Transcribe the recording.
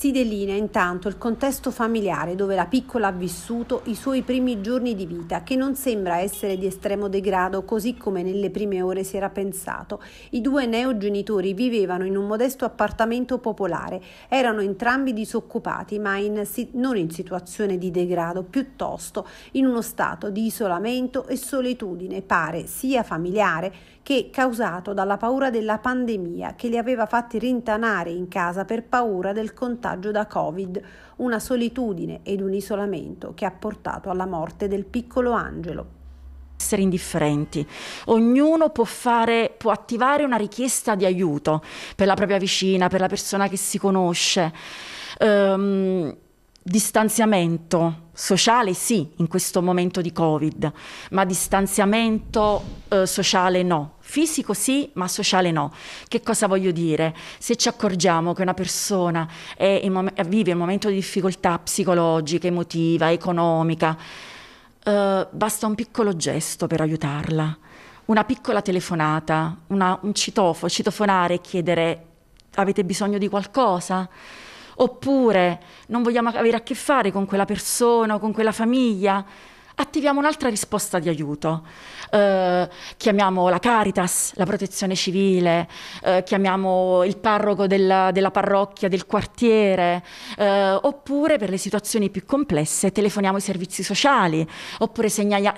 Si delinea intanto il contesto familiare dove la piccola ha vissuto i suoi primi giorni di vita, che non sembra essere di estremo degrado così come nelle prime ore si era pensato. I due neogenitori vivevano in un modesto appartamento popolare, erano entrambi disoccupati, ma in, non in situazione di degrado, piuttosto in uno stato di isolamento e solitudine, pare sia familiare che causato dalla paura della pandemia che li aveva fatti rintanare in casa per paura del contatto passaggio da Covid, una solitudine ed un isolamento che ha portato alla morte del piccolo angelo essere indifferenti. Ognuno può fare, può attivare una richiesta di aiuto per la propria vicina, per la persona che si conosce. Um, distanziamento, Sociale sì, in questo momento di Covid, ma distanziamento eh, sociale no. Fisico sì, ma sociale no. Che cosa voglio dire? Se ci accorgiamo che una persona mom- vive un momento di difficoltà psicologica, emotiva, economica, eh, basta un piccolo gesto per aiutarla. Una piccola telefonata, una, un citofo, citofonare e chiedere avete bisogno di qualcosa? oppure non vogliamo avere a che fare con quella persona o con quella famiglia, attiviamo un'altra risposta di aiuto. Eh, chiamiamo la Caritas, la protezione civile, eh, chiamiamo il parroco della, della parrocchia, del quartiere, eh, oppure per le situazioni più complesse telefoniamo ai servizi sociali, oppure segnaliamo...